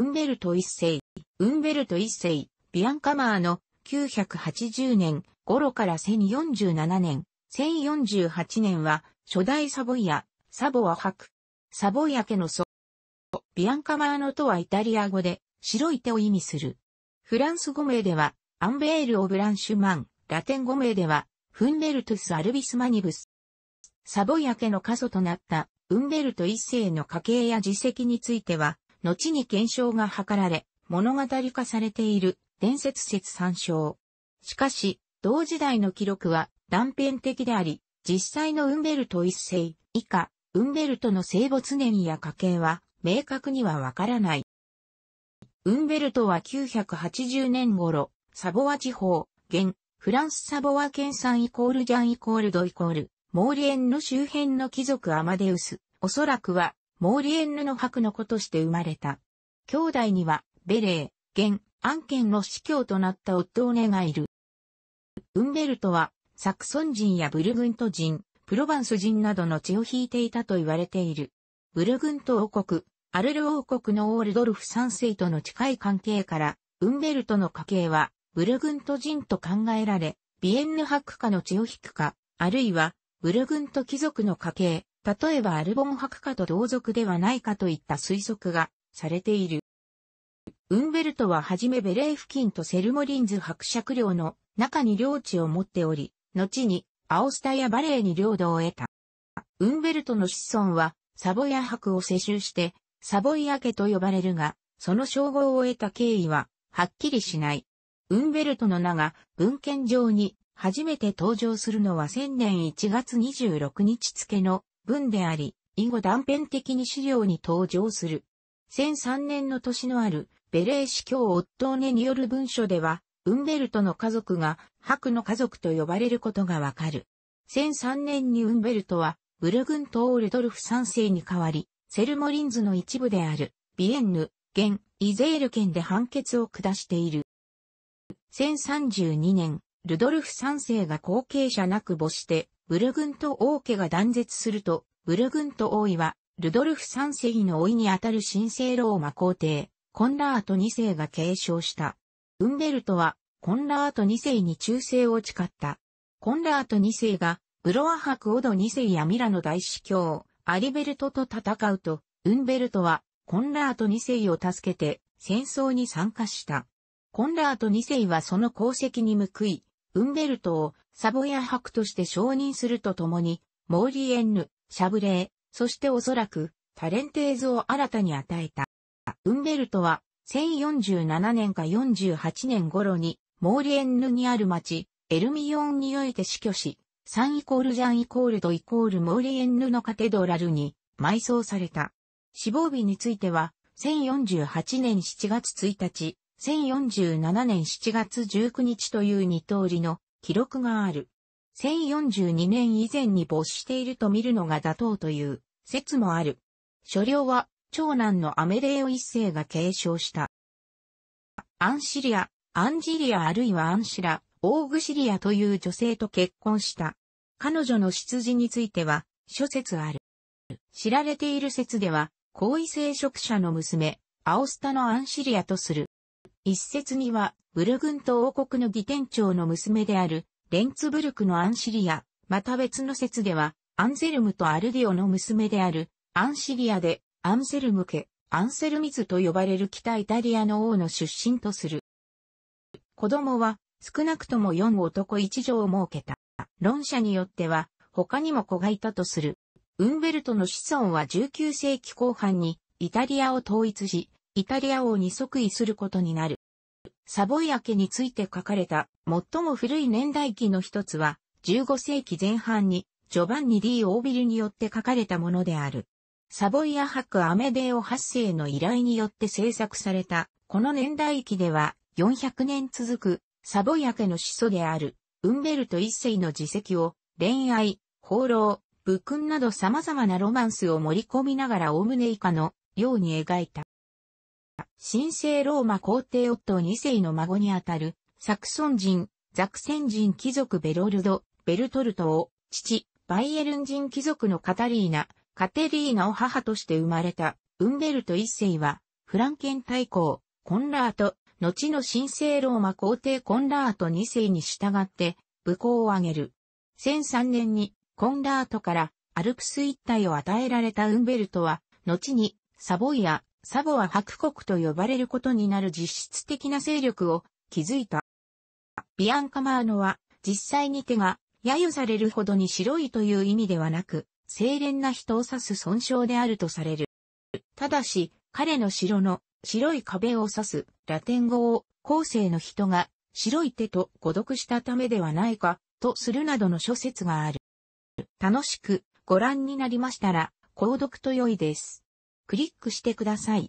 ウンベルト一世、ウンベルト一世、ビアンカマーの980年頃から1047年、1048年は初代サボイア、サボア博、サボイア家の祖。ビアンカマーノとはイタリア語で白い手を意味する。フランス語名ではアンベール・オブランシュマン、ラテン語名ではフンベルトス・アルビス・マニブス。サボイア家の家祖となったウンベルト一世の家系や実績については後に検証が図られ、物語化されている伝説説参照。しかし、同時代の記録は断片的であり、実際のウンベルト一世以下、ウンベルトの生没年や家系は明確にはわからない。ウンベルトは980年頃、サボワ地方、現、フランスサボワ県産イコールジャンイコールドイコール、モーリエンの周辺の貴族アマデウス、おそらくはモーリエンヌの白の子として生まれた。兄弟には、ベレー、ゲン、アンケンの司教となった夫を願いる。ウンベルトは、サクソン人やブルグント人、プロバンス人などの血を引いていたと言われている。ブルグント王国、アルル王国のオールドルフ三世との近い関係から、ウンベルトの家系は、ブルグント人と考えられ、ビエンヌ伯家の血を引くか、あるいは、ブルグント貴族の家系、例えばアルボン博家と同族ではないかといった推測がされている。ウンベルトははじめベレー付近とセルモリンズ伯爵領の中に領地を持っており、後にアオスタやバレーに領土を得た。ウンベルトの子孫はサボヤ伯を世襲してサボイア家と呼ばれるが、その称号を得た経緯ははっきりしない。ウンベルトの名が文献上に初めて登場するのは1000年1月26日付の文であり、以後断片的に資料に登場する。1003年の年のある、ベレー司教オットーネによる文書では、ウンベルトの家族が、白の家族と呼ばれることがわかる。1003年にウンベルトは、ブルグント・オールドルフ3世に代わり、セルモリンズの一部である、ビエンヌ、現、イゼール県で判決を下している。1032年、ルドルフ3世が後継者なく母して、ブルグント王家が断絶すると、ブルグント王位は、ルドルフ三世の老いにあたる神聖ローマ皇帝、コンラート2世が継承した。ウンベルトは、コンラート2世に忠誠を誓った。コンラート2世が、ブロア博オド2世やミラノ大司教、アリベルトと戦うと、ウンベルトは、コンラート2世を助けて、戦争に参加した。コンラート2世はその功績に報い、ウンベルトをサボヤ伯として承認するとともに、モーリエンヌ、シャブレー、そしておそらく、タレンテーズを新たに与えた。ウンベルトは、1047年か48年頃に、モーリエンヌにある町、エルミオンにおいて死去し、サンイコールジャンイコールドイコールモーリエンヌのカテドラルに埋葬された。死亡日については、1048年7月1日、1047年7月19日という二通りの記録がある。1042年以前に没していると見るのが妥当という説もある。所領は長男のアメレオ一世が継承した。アンシリア、アンジリアあるいはアンシラ、オーグシリアという女性と結婚した。彼女の出自については諸説ある。知られている説では、好位聖職者の娘、アオスタのアンシリアとする。一説には、ブルグント王国の議店長の娘である、レンツブルクのアンシリア、また別の説では、アンゼルムとアルディオの娘である、アンシリアで、アンセルム家、アンセルミズと呼ばれる北イタリアの王の出身とする。子供は、少なくとも4男1女を設けた。論者によっては、他にも子がいたとする。ウンベルトの子孫は19世紀後半に、イタリアを統一し、イタリア王に即位することになる。サボイア家について書かれた最も古い年代記の一つは、15世紀前半にジョバンニ・ディ・オービルによって書かれたものである。サボイア博アメデオ8世の依頼によって制作された、この年代記では400年続くサボイア家の始祖である、ウンベルト一世の自責を恋愛、放浪、武勲など様々なロマンスを盛り込みながらおおむね以下のように描いた。神聖ローマ皇帝オット2世の孫にあたる、サクソン人、ザクセン人貴族ベロルド、ベルトルトを、父、バイエルン人貴族のカタリーナ、カテリーナを母として生まれた、ウンベルト一世は、フランケン大公、コンラート、後の神聖ローマ皇帝コンラート2世に従って、武功を挙げる。1003年に、コンラートから、アルプス一帯を与えられたウンベルトは、後に、サボイア、サボは白国と呼ばれることになる実質的な勢力を築いた。ビアンカ・マーノは実際に手が揶揄されるほどに白いという意味ではなく、清廉な人を指す損傷であるとされる。ただし、彼の城の白い壁を指すラテン語を後世の人が白い手と誤読したためではないかとするなどの諸説がある。楽しくご覧になりましたら、購読と良いです。クリックしてください。